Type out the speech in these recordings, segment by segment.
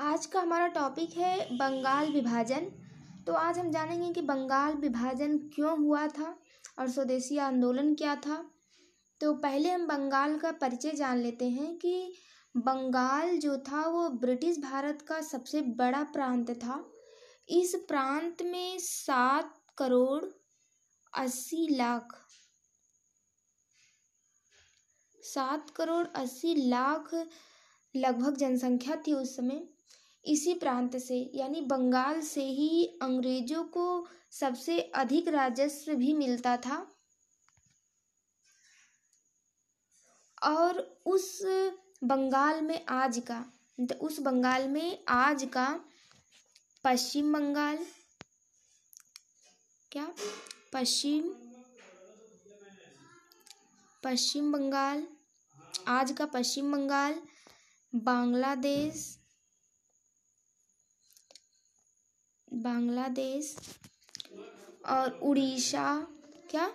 आज का हमारा टॉपिक है बंगाल विभाजन तो आज हम जानेंगे कि बंगाल विभाजन क्यों हुआ था और स्वदेशी आंदोलन क्या था तो पहले हम बंगाल का परिचय जान लेते हैं कि बंगाल जो था वो ब्रिटिश भारत का सबसे बड़ा प्रांत था इस प्रांत में सात करोड़ अस्सी लाख सात करोड़ अस्सी लाख लगभग जनसंख्या थी उस समय इसी प्रांत से यानी बंगाल से ही अंग्रेजों को सबसे अधिक राजस्व भी मिलता था और उस बंगाल में आज का तो उस बंगाल में आज का पश्चिम बंगाल क्या पश्चिम पश्चिम बंगाल आज का पश्चिम बंगाल बांग्लादेश बांग्लादेश और उड़ीसा क्या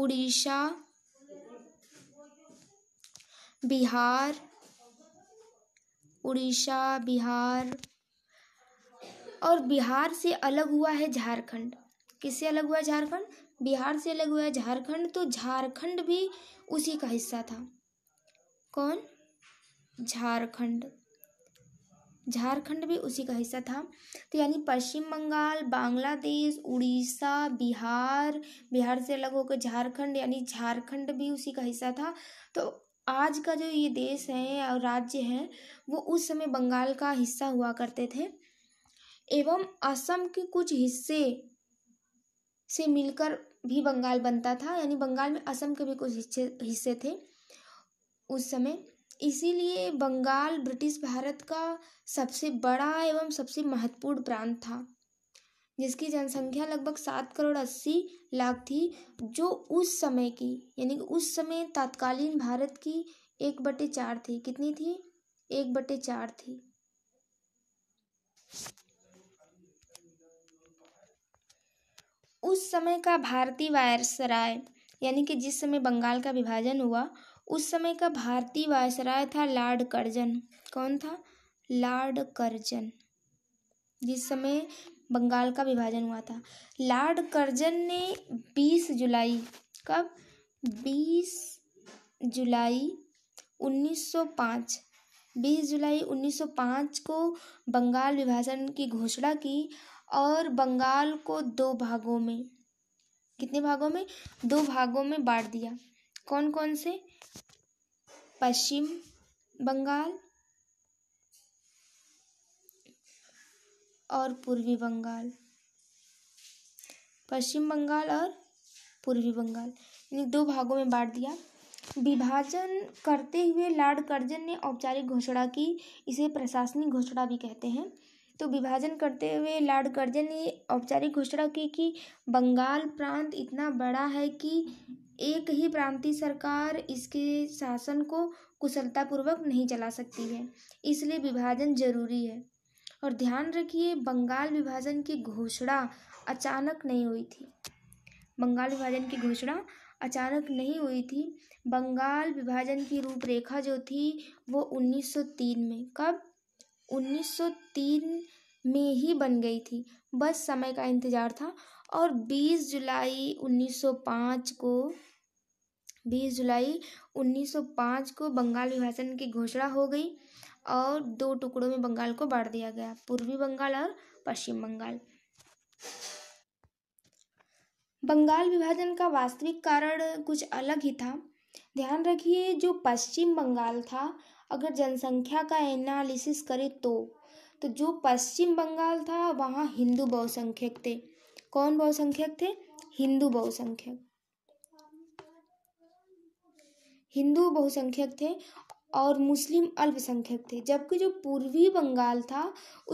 उड़ीसा बिहार उड़ीसा बिहार और बिहार से अलग हुआ है झारखंड किससे अलग हुआ झारखंड बिहार से अलग हुआ है झारखंड तो झारखंड भी उसी का हिस्सा था कौन झारखंड झारखंड भी उसी का हिस्सा था तो यानी पश्चिम बंगाल बांग्लादेश उड़ीसा बिहार बिहार से अलग होकर झारखंड यानी झारखंड भी उसी का हिस्सा था तो आज का जो ये देश है और राज्य है वो उस समय बंगाल का हिस्सा हुआ करते थे एवं असम के कुछ हिस्से से मिलकर भी बंगाल बनता था यानी बंगाल में असम के भी कुछ हिस्से हिस्से थे उस समय इसीलिए बंगाल ब्रिटिश भारत का सबसे बड़ा एवं सबसे महत्वपूर्ण प्रांत था जिसकी जनसंख्या लगभग सात करोड़ अस्सी लाख थी जो उस समय की यानी कि उस समय तात्कालीन भारत की एक बटे चार थी कितनी थी एक बटे चार थी उस समय का भारतीय वायरसराय यानी कि जिस समय बंगाल का विभाजन हुआ उस समय का भारतीय वायसराय था लॉर्ड कर्जन कौन था लॉर्ड कर्जन जिस समय बंगाल का विभाजन हुआ था लॉर्ड कर्जन ने 20 जुलाई कब 20 जुलाई 1905 20 जुलाई 1905 को बंगाल विभाजन की घोषणा की और बंगाल को दो भागों में कितने भागों में दो भागों में बांट दिया कौन कौन से पश्चिम बंगाल और पूर्वी बंगाल पश्चिम बंगाल और पूर्वी बंगाल इन्हें दो भागों में बांट दिया विभाजन करते हुए लॉर्ड कर्जन ने औपचारिक घोषणा की इसे प्रशासनिक घोषणा भी कहते हैं तो विभाजन करते हुए लॉर्ड कर्जन ने औपचारिक घोषणा की कि बंगाल प्रांत इतना बड़ा है कि एक ही प्रांतीय सरकार इसके शासन को कुशलतापूर्वक नहीं चला सकती है इसलिए विभाजन जरूरी है और ध्यान रखिए बंगाल विभाजन की घोषणा अचानक नहीं हुई थी बंगाल विभाजन की घोषणा अचानक नहीं हुई थी बंगाल विभाजन की रूपरेखा जो थी वो 1903 में कब 1903 में ही बन गई थी बस समय का इंतज़ार था और 20 जुलाई 1905 को बीस जुलाई उन्नीस सौ पाँच को बंगाल विभाजन की घोषणा हो गई और दो टुकड़ों में बंगाल को बांट दिया गया पूर्वी बंगाल और पश्चिम बंगाल बंगाल विभाजन का वास्तविक कारण कुछ अलग ही था ध्यान रखिए जो पश्चिम बंगाल था अगर जनसंख्या का एनालिसिस करें तो तो जो पश्चिम बंगाल था वहाँ हिंदू बहुसंख्यक थे कौन बहुसंख्यक थे हिंदू बहुसंख्यक हिंदू बहुसंख्यक थे और मुस्लिम अल्पसंख्यक थे जबकि जो पूर्वी बंगाल था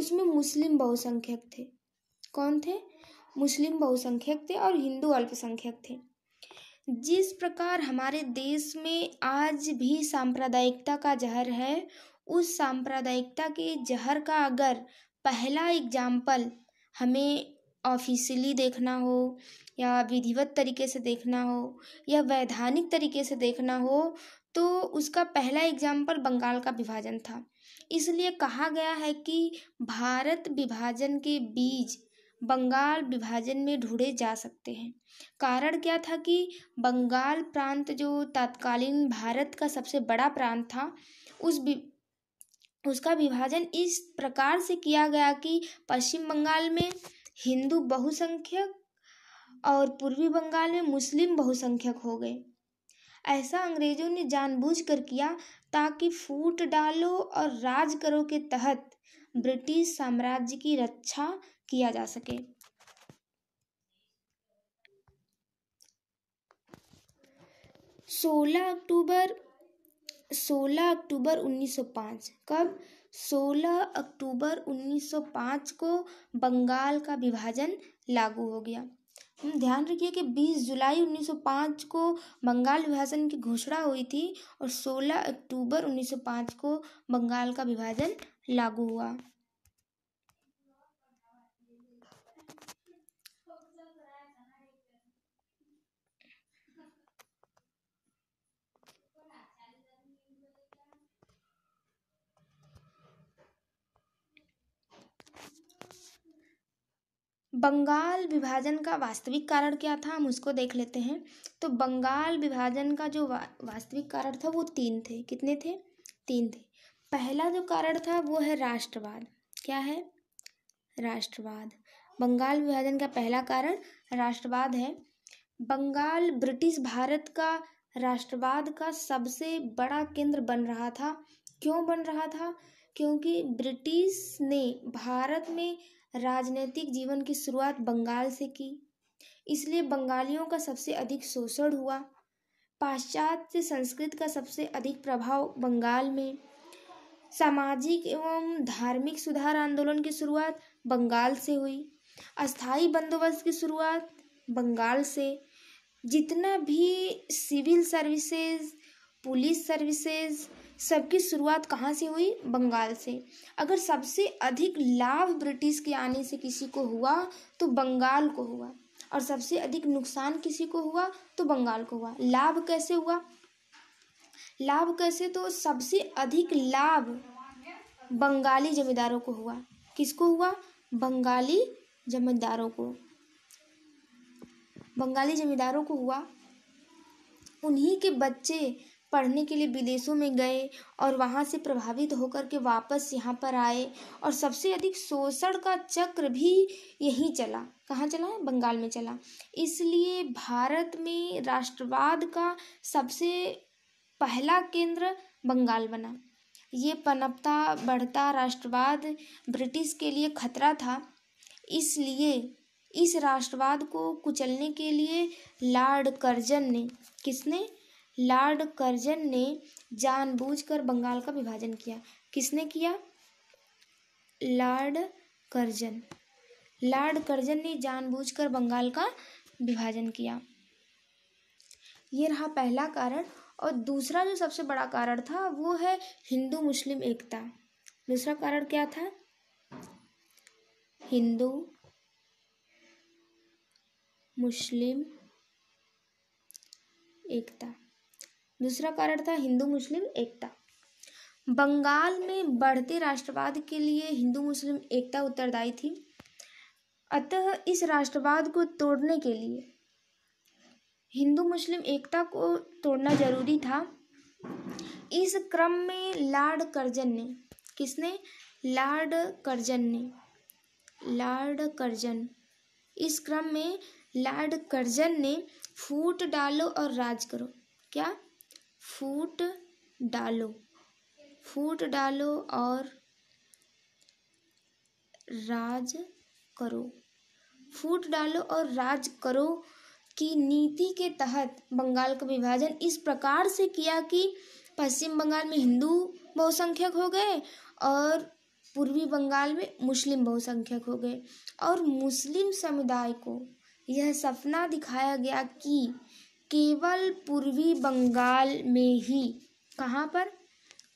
उसमें मुस्लिम बहुसंख्यक थे कौन थे मुस्लिम बहुसंख्यक थे और हिंदू अल्पसंख्यक थे जिस प्रकार हमारे देश में आज भी सांप्रदायिकता का जहर है उस सांप्रदायिकता के जहर का अगर पहला एग्जाम्पल हमें ऑफिशियली देखना हो या विधिवत तरीके से देखना हो या वैधानिक तरीके से देखना हो तो उसका पहला एग्जाम्पल बंगाल का विभाजन था इसलिए कहा गया है कि भारत विभाजन के बीज बंगाल विभाजन में ढूंढे जा सकते हैं कारण क्या था कि बंगाल प्रांत जो तत्कालीन भारत का सबसे बड़ा प्रांत था उस उसका विभाजन इस प्रकार से किया गया कि पश्चिम बंगाल में हिंदू बहुसंख्यक और पूर्वी बंगाल में मुस्लिम बहुसंख्यक हो गए ऐसा अंग्रेजों ने जानबूझकर किया ताकि फूट डालो और राज करो के तहत ब्रिटिश साम्राज्य की रक्षा किया जा सके सोलह अक्टूबर सोलह अक्टूबर 1905 कब सोलह अक्टूबर उन्नीस सौ पाँच को बंगाल का विभाजन लागू हो गया ध्यान रखिए कि 20 जुलाई 1905 को बंगाल विभाजन की घोषणा हुई थी और 16 अक्टूबर 1905 को बंगाल का विभाजन लागू हुआ बंगाल विभाजन का वास्तविक कारण क्या था हम उसको देख लेते हैं तो बंगाल विभाजन का जो वा, वास्तविक कारण था वो तीन थे कितने थे तीन थे पहला जो कारण था वो है राष्ट्रवाद क्या है राष्ट्रवाद बंगाल विभाजन का पहला कारण राष्ट्रवाद है बंगाल ब्रिटिश भारत का राष्ट्रवाद का सबसे बड़ा केंद्र बन रहा था क्यों बन रहा था क्योंकि ब्रिटिश ने भारत में राजनैतिक जीवन की शुरुआत बंगाल से की इसलिए बंगालियों का सबसे अधिक शोषण हुआ पाश्चात्य संस्कृत का सबसे अधिक प्रभाव बंगाल में सामाजिक एवं धार्मिक सुधार आंदोलन की शुरुआत बंगाल से हुई अस्थाई बंदोबस्त की शुरुआत बंगाल से जितना भी सिविल सर्विसेज पुलिस सर्विसेज सबकी शुरुआत कहाँ से हुई बंगाल से अगर सबसे अधिक लाभ ब्रिटिश के आने से किसी को हुआ तो बंगाल को हुआ और सबसे अधिक नुकसान किसी को हुआ तो बंगाल को हुआ लाभ कैसे हुआ लाभ कैसे तो सबसे अधिक लाभ बंगाली जमींदारों को हुआ किसको हुआ बंगाली जमींदारों को बंगाली जमींदारों को हुआ उन्हीं के बच्चे पढ़ने के लिए विदेशों में गए और वहाँ से प्रभावित होकर के वापस यहाँ पर आए और सबसे अधिक शोषण का चक्र भी यहीं चला कहाँ चला है बंगाल में चला इसलिए भारत में राष्ट्रवाद का सबसे पहला केंद्र बंगाल बना ये पनपता बढ़ता राष्ट्रवाद ब्रिटिश के लिए खतरा था इसलिए इस राष्ट्रवाद को कुचलने के लिए लॉर्ड कर्जन ने किसने लॉर्ड कर्जन ने जानबूझकर बंगाल का विभाजन किया किसने किया लॉर्ड कर्जन लॉर्ड कर्जन ने जानबूझकर बंगाल का विभाजन किया ये रहा पहला कारण और दूसरा जो सबसे बड़ा कारण था वो है हिंदू मुस्लिम एकता दूसरा कारण क्या था हिंदू मुस्लिम एकता दूसरा कारण था हिंदू मुस्लिम एकता बंगाल में बढ़ते राष्ट्रवाद के लिए हिंदू मुस्लिम एकता उत्तरदायी थी अतः इस राष्ट्रवाद को तोड़ने के लिए हिंदू मुस्लिम एकता को तोड़ना जरूरी था इस क्रम में लॉर्ड कर्जन ने किसने लॉर्ड कर्जन ने लॉर्ड कर्जन इस क्रम में लॉर्ड कर्जन ने फूट डालो और राज करो क्या फूट डालो फूट डालो और राज करो फूट डालो और राज करो की नीति के तहत बंगाल का विभाजन इस प्रकार से किया कि पश्चिम बंगाल में हिंदू बहुसंख्यक हो गए और पूर्वी बंगाल में मुस्लिम बहुसंख्यक हो गए और मुस्लिम समुदाय को यह सपना दिखाया गया कि केवल पूर्वी बंगाल में ही कहाँ पर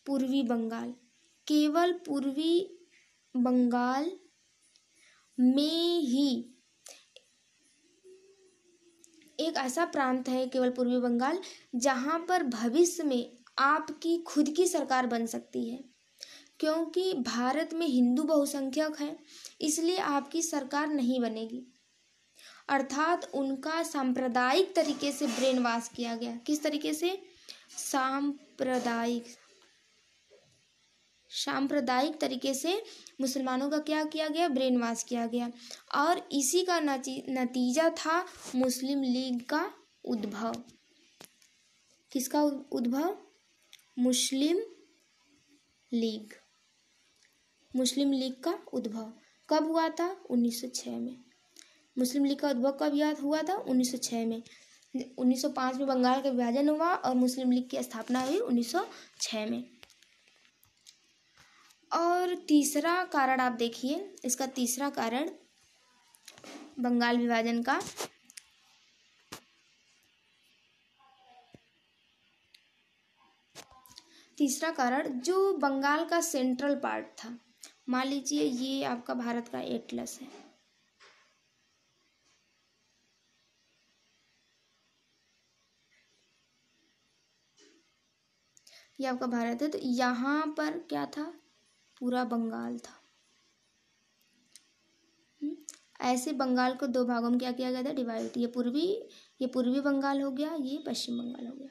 पूर्वी बंगाल केवल पूर्वी बंगाल में ही एक ऐसा प्रांत है केवल पूर्वी बंगाल जहाँ पर भविष्य में आपकी खुद की सरकार बन सकती है क्योंकि भारत में हिंदू बहुसंख्यक हैं इसलिए आपकी सरकार नहीं बनेगी अर्थात उनका सांप्रदायिक तरीके से ब्रेन वॉश किया गया किस तरीके से सांप्रदायिक सांप्रदायिक तरीके से मुसलमानों का क्या किया गया ब्रेन वॉश किया गया और इसी का नतीजा था मुस्लिम लीग का उद्भव किसका उद्भव मुस्लिम लीग मुस्लिम लीग का उद्भव कब हुआ था 1906 में मुस्लिम लीग का उद्भव कब याद हुआ था 1906 में 1905 में बंगाल का विभाजन हुआ और मुस्लिम लीग की स्थापना हुई 1906 में और तीसरा कारण आप देखिए इसका तीसरा कारण बंगाल विभाजन का तीसरा कारण जो बंगाल का सेंट्रल पार्ट था मान लीजिए ये आपका भारत का एटलस है ये आपका भारत है तो यहाँ पर क्या था पूरा बंगाल था हम्म, ऐसे बंगाल को दो भागों में क्या किया गया था डिवाइड ये पूर्वी ये पूर्वी बंगाल हो गया ये पश्चिम बंगाल हो गया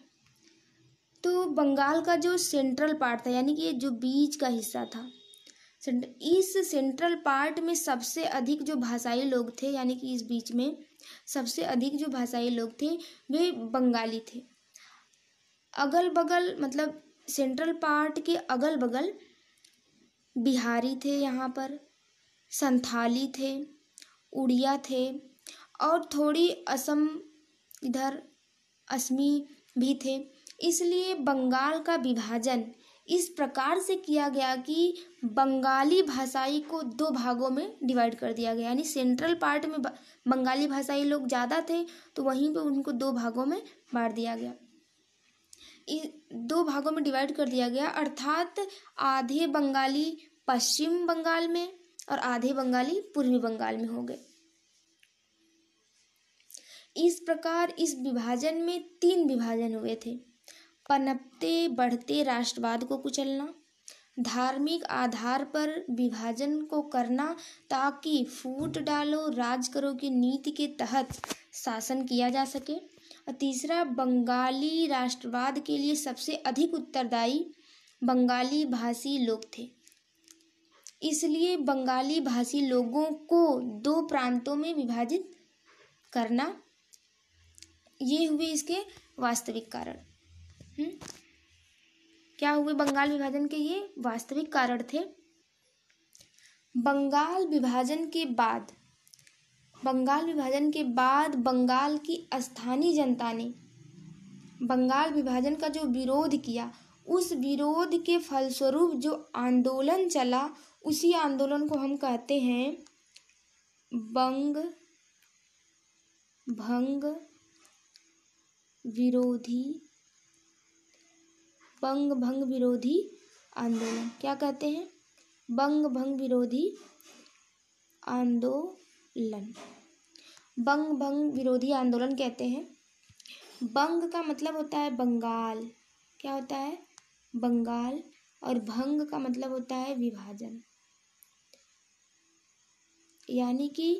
तो बंगाल का जो सेंट्रल पार्ट था यानी कि जो बीच का हिस्सा था इस सेंट्रल पार्ट में सबसे अधिक जो भाषाई लोग थे यानी कि इस बीच में सबसे अधिक जो भाषाई लोग थे वे बंगाली थे अगल बगल मतलब सेंट्रल पार्ट के अगल बगल बिहारी थे यहाँ पर संथाली थे उड़िया थे और थोड़ी असम इधर असमी भी थे इसलिए बंगाल का विभाजन इस प्रकार से किया गया कि बंगाली भाषाई को दो भागों में डिवाइड कर दिया गया यानी सेंट्रल पार्ट में बंगाली भाषाई लोग ज़्यादा थे तो वहीं पे उनको दो भागों में बांट दिया गया दो भागों में डिवाइड कर दिया गया अर्थात आधे बंगाली पश्चिम बंगाल में और आधे बंगाली पूर्वी बंगाल में हो गए इस प्रकार इस विभाजन में तीन विभाजन हुए थे पनपते बढ़ते राष्ट्रवाद को कुचलना धार्मिक आधार पर विभाजन को करना ताकि फूट डालो राज करो की नीति के तहत शासन किया जा सके और तीसरा बंगाली राष्ट्रवाद के लिए सबसे अधिक उत्तरदायी बंगाली भाषी लोग थे इसलिए बंगाली भाषी लोगों को दो प्रांतों में विभाजित करना ये हुए इसके वास्तविक कारण हम्म, क्या हुए बंगाल विभाजन के ये वास्तविक कारण थे बंगाल विभाजन के बाद बंगाल विभाजन के बाद बंगाल की स्थानीय जनता ने बंगाल विभाजन का जो विरोध किया उस विरोध के फलस्वरूप जो आंदोलन चला उसी आंदोलन को हम कहते हैं बंग भंग विरोधी बंग भंग विरोधी आंदोलन क्या कहते हैं बंग भंग विरोधी आंदोलन लन बंग भंग विरोधी आंदोलन कहते हैं बंग का मतलब होता है बंगाल क्या होता है बंगाल और भंग का मतलब होता है विभाजन यानी कि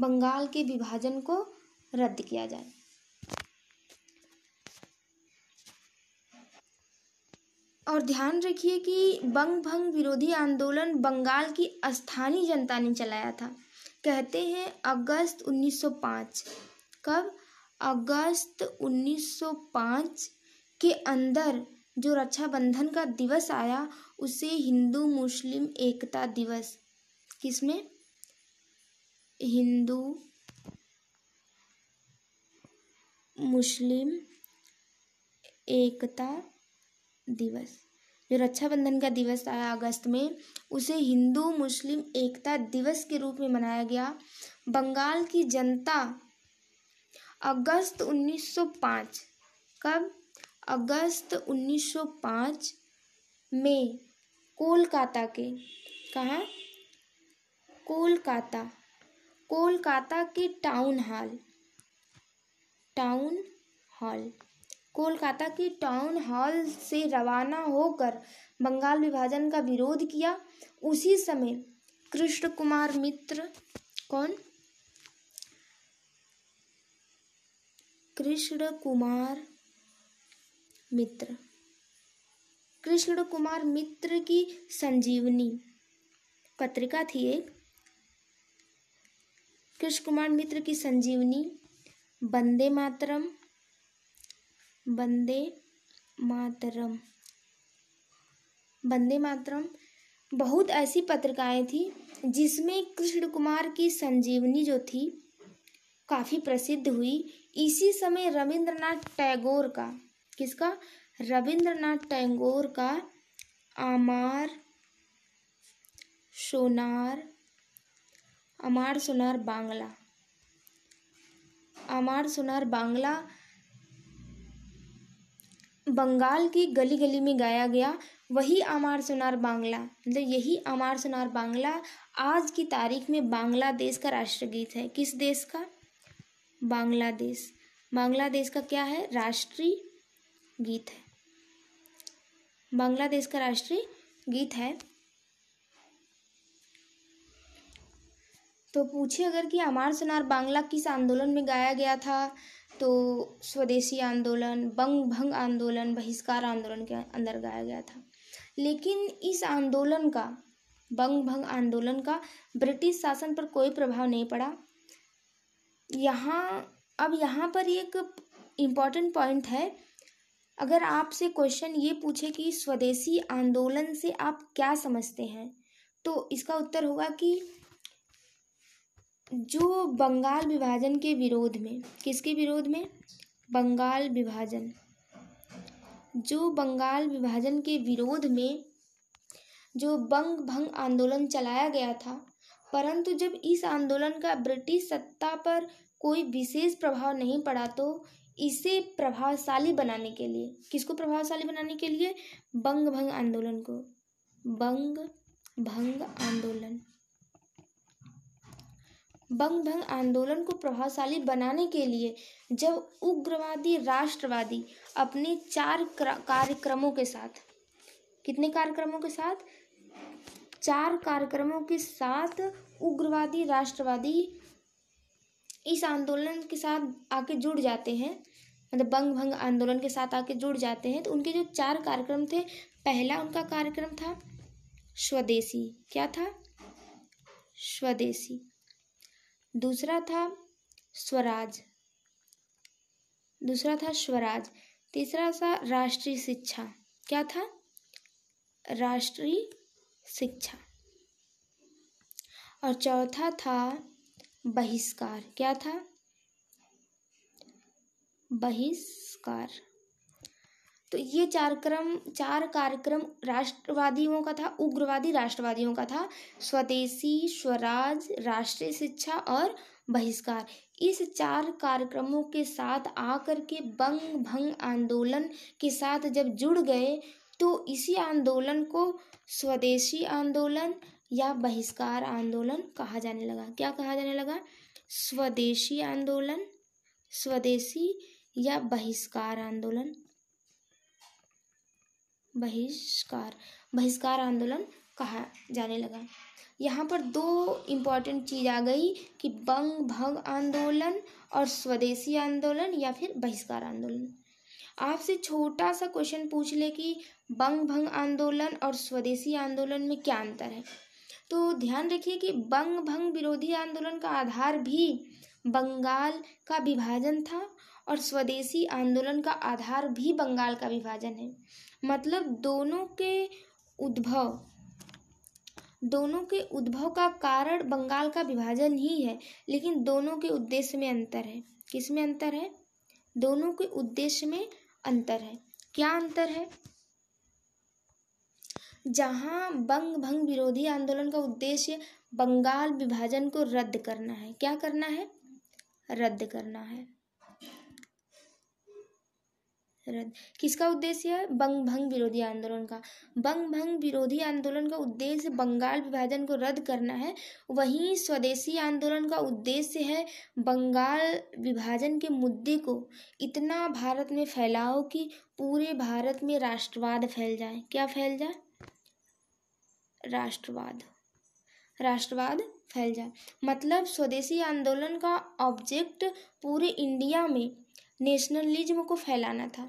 बंगाल के विभाजन को रद्द किया जाए और ध्यान रखिए कि बंग भंग विरोधी आंदोलन बंगाल की स्थानीय जनता ने चलाया था कहते हैं अगस्त 1905 कब अगस्त 1905 के अंदर जो रक्षाबंधन का दिवस आया उसे हिंदू मुस्लिम एकता दिवस किसमें हिंदू मुस्लिम एकता दिवस जो रक्षाबंधन का दिवस आया अगस्त में उसे हिंदू मुस्लिम एकता दिवस के रूप में मनाया गया बंगाल की जनता अगस्त 1905 कब अगस्त 1905 में कोलकाता के कहाँ कोलकाता कोलकाता के town hall town hall Kolkata के टाउन हॉल से रवाना होकर बंगाल विभाजन का विरोध किया उसी समय कृष्ण कुमार मित्र कौन कृष्ण कुमार मित्र कृष्ण कुमार मित्र की संजीवनी पत्रिका थी एक कृष्ण कुमार मित्र की संजीवनी बंदे मातरम वंदे मातरम वंदे मातरम बहुत ऐसी पत्रिकाएं थी जिसमें कृष्ण कुमार की संजीवनी जो थी काफ़ी प्रसिद्ध हुई इसी समय रविंद्रनाथ टैगोर का किसका रविंद्रनाथ टैगोर का आमार सोनार अमार सोनार बांग्ला अमार सोनार बांग्ला बंगाल की गली गली में गाया गया वही अमार सुनार बांग्ला मतलब यही अमार सुनार बांग्ला आज की तारीख में बांग्लादेश का राष्ट्रगीत है किस देश का बांग्लादेश बांग्लादेश का क्या है राष्ट्रीय गीत है बांग्लादेश का राष्ट्रीय गीत है तो पूछे अगर कि अमार सुनार बांग्ला किस आंदोलन में गाया गया था तो स्वदेशी आंदोलन बंग भंग आंदोलन बहिष्कार आंदोलन के अंदर गाया गया था लेकिन इस आंदोलन का बंग भंग आंदोलन का ब्रिटिश शासन पर कोई प्रभाव नहीं पड़ा यहाँ अब यहाँ पर एक इम्पॉर्टेंट पॉइंट है अगर आपसे क्वेश्चन ये पूछे कि स्वदेशी आंदोलन से आप क्या समझते हैं तो इसका उत्तर होगा कि जो बंगाल विभाजन के विरोध में किसके विरोध में बंगाल विभाजन जो बंगाल विभाजन के विरोध में जो बंग भंग आंदोलन चलाया गया था परंतु जब इस आंदोलन का ब्रिटिश सत्ता पर कोई विशेष प्रभाव नहीं पड़ा तो इसे प्रभावशाली बनाने के लिए किसको प्रभावशाली बनाने के लिए बंग भंग आंदोलन को बंग भंग आंदोलन बंग भंग आंदोलन को प्रभावशाली बनाने के लिए जब उग्रवादी राष्ट्रवादी अपने चार कार्यक्रमों के साथ कितने कार्यक्रमों के साथ चार कार्यक्रमों के साथ उग्रवादी राष्ट्रवादी इस आंदोलन के साथ आके जुड़ जाते हैं मतलब बंग भंग आंदोलन के साथ आके जुड़ जाते हैं तो उनके जो चार कार्यक्रम थे पहला उनका कार्यक्रम था स्वदेशी क्या था स्वदेशी दूसरा था स्वराज दूसरा था स्वराज तीसरा था राष्ट्रीय शिक्षा क्या था राष्ट्रीय शिक्षा और चौथा था बहिष्कार क्या था बहिष्कार तो ये चार क्रम चार कार्यक्रम राष्ट्रवादियों का था उग्रवादी राष्ट्रवादियों का था स्वदेशी स्वराज राष्ट्रीय शिक्षा और बहिष्कार इस चार कार्यक्रमों के साथ आकर के बंग भंग आंदोलन के साथ जब जुड़ गए तो इसी आंदोलन को स्वदेशी आंदोलन या बहिष्कार आंदोलन कहा जाने लगा क्या कहा जाने लगा स्वदेशी आंदोलन स्वदेशी या बहिष्कार आंदोलन बहिष्कार बहिष्कार आंदोलन कहा जाने लगा यहाँ पर दो इम्पॉर्टेंट चीज़ आ गई कि बंग भंग आंदोलन और स्वदेशी आंदोलन या फिर बहिष्कार आंदोलन आपसे छोटा सा क्वेश्चन पूछ ले कि बंग भंग आंदोलन और स्वदेशी आंदोलन में क्या अंतर है तो ध्यान रखिए कि बंग भंग विरोधी आंदोलन का आधार भी बंगाल का विभाजन था और स्वदेशी आंदोलन का आधार भी बंगाल का विभाजन है मतलब दोनों के उद्भव दोनों के उद्भव का कारण बंगाल का विभाजन ही है लेकिन दोनों के उद्देश्य में अंतर है किस में अंतर है दोनों के उद्देश्य में अंतर है क्या अंतर है जहाँ बंग भंग विरोधी आंदोलन का उद्देश्य बंगाल विभाजन को रद्द करना है क्या करना है रद्द करना है रद्द किसका उद्देश्य है बंग भंग विरोधी आंदोलन का बंग भंग विरोधी आंदोलन का उद्देश्य बंगाल विभाजन को रद्द करना है वहीं स्वदेशी आंदोलन का उद्देश्य है बंगाल विभाजन के मुद्दे को इतना भारत में फैलाओ कि पूरे भारत में राष्ट्रवाद फैल जाए क्या फैल जाए राष्ट्रवाद राष्ट्रवाद फैल जाए मतलब स्वदेशी आंदोलन का ऑब्जेक्ट पूरे इंडिया में नेशनलिज्म को फैलाना था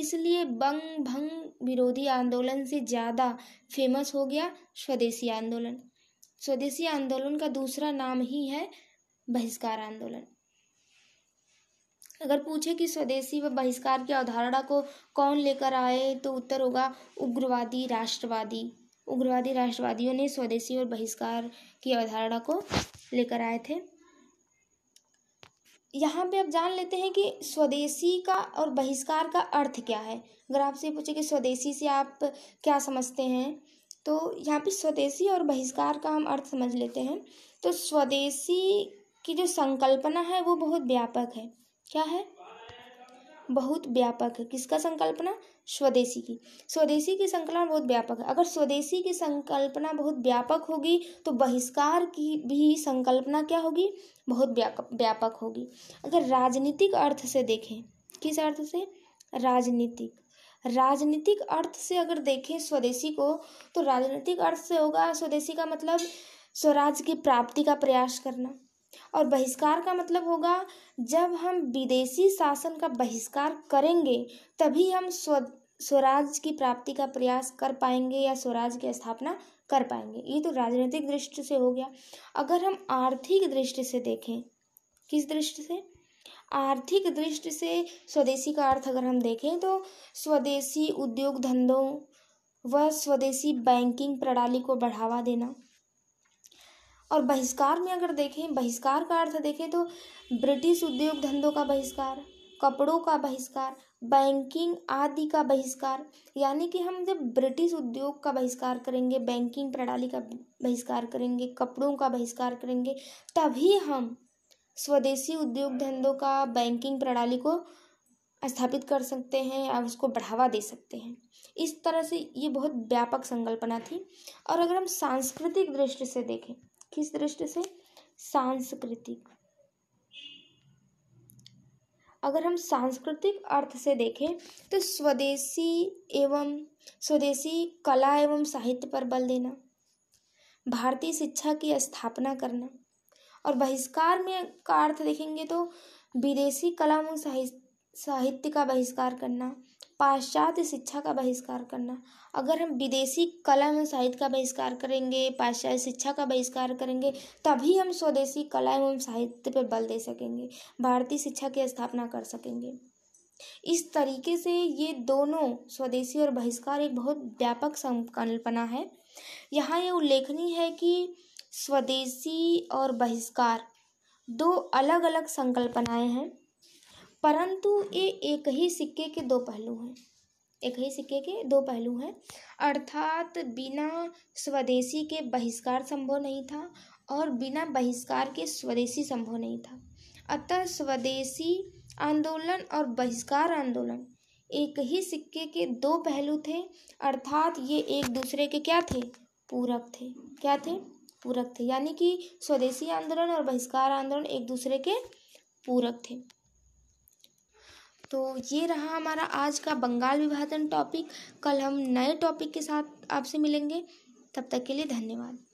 इसलिए बंग भंग विरोधी आंदोलन से ज़्यादा फेमस हो गया स्वदेशी आंदोलन स्वदेशी आंदोलन का दूसरा नाम ही है बहिष्कार आंदोलन अगर पूछे कि स्वदेशी व बहिष्कार की अवधारणा को कौन लेकर आए तो उत्तर होगा उग्रवादी राष्ट्रवादी उग्रवादी राष्ट्रवादियों ने स्वदेशी और बहिष्कार की अवधारणा को लेकर आए थे यहाँ पे अब जान लेते हैं कि स्वदेशी का और बहिष्कार का अर्थ क्या है अगर आपसे पूछे कि स्वदेशी से आप क्या समझते हैं तो यहाँ पे स्वदेशी और बहिष्कार का हम अर्थ समझ लेते हैं तो स्वदेशी की जो संकल्पना है वो बहुत व्यापक है क्या है बहुत व्यापक है किसका संकल्पना स्वदेशी की स्वदेशी की संकल्पना बहुत व्यापक है अगर स्वदेशी की संकल्पना बहुत व्यापक होगी तो बहिष्कार की भी संकल्पना क्या होगी बहुत व्यापक व्यापक होगी अगर राजनीतिक अर्थ से देखें किस अर्थ से राजनीतिक राजनीतिक अर्थ से अगर देखें स्वदेशी को तो राजनीतिक अर्थ से होगा स्वदेशी का मतलब स्वराज की प्राप्ति का प्रयास करना और बहिष्कार का मतलब होगा जब हम विदेशी शासन का बहिष्कार करेंगे तभी हम स्व स्वराज की प्राप्ति का प्रयास कर पाएंगे या स्वराज की स्थापना कर पाएंगे ये तो राजनीतिक दृष्टि से हो गया अगर हम आर्थिक दृष्टि से देखें किस दृष्टि से आर्थिक दृष्टि से स्वदेशी का अर्थ अगर हम देखें तो स्वदेशी उद्योग धंधों व स्वदेशी बैंकिंग प्रणाली को बढ़ावा देना और बहिष्कार में अगर देखें बहिष्कार का अर्थ देखें तो ब्रिटिश उद्योग धंधों का बहिष्कार कपड़ों का बहिष्कार बैंकिंग आदि का बहिष्कार यानी कि हम जब ब्रिटिश उद्योग का बहिष्कार करेंगे बैंकिंग प्रणाली का बहिष्कार करेंगे कपड़ों का बहिष्कार करेंगे तभी हम स्वदेशी उद्योग धंधों का बैंकिंग प्रणाली को स्थापित कर सकते हैं और उसको बढ़ावा दे सकते हैं इस तरह से ये बहुत व्यापक संकल्पना थी और अगर हम सांस्कृतिक दृष्टि से देखें किस दृष्टि से सांस्कृतिक अगर हम सांस्कृतिक अर्थ से देखें तो स्वदेशी एवं स्वदेशी कला एवं साहित्य पर बल देना भारतीय शिक्षा की स्थापना करना और बहिष्कार में का अर्थ देखेंगे तो विदेशी कला एवं साहित्य का बहिष्कार करना पाश्चात्य शिक्षा का बहिष्कार करना अगर हम विदेशी कला एवं साहित्य का बहिष्कार करेंगे पाश्चात्य शिक्षा का बहिष्कार करेंगे तभी हम स्वदेशी कला एवं साहित्य पर बल दे सकेंगे भारतीय शिक्षा की स्थापना कर सकेंगे इस तरीके से ये दोनों स्वदेशी और बहिष्कार एक बहुत व्यापक संकल्पना है यहाँ ये उल्लेखनीय है कि स्वदेशी और बहिष्कार दो अलग अलग संकल्पनाएं हैं परंतु ये एक ही सिक्के के दो पहलू हैं एक ही सिक्के के दो पहलू हैं अर्थात बिना स्वदेशी के बहिष्कार संभव नहीं था और बिना बहिष्कार के स्वदेशी संभव नहीं था अतः स्वदेशी आंदोलन और बहिष्कार आंदोलन एक ही सिक्के के दो पहलू थे अर्थात ये एक दूसरे के क्या थे पूरक थे क्या थे पूरक थे यानी कि स्वदेशी आंदोलन और बहिष्कार आंदोलन एक दूसरे के पूरक थे तो ये रहा हमारा आज का बंगाल विभाजन टॉपिक कल हम नए टॉपिक के साथ आपसे मिलेंगे तब तक के लिए धन्यवाद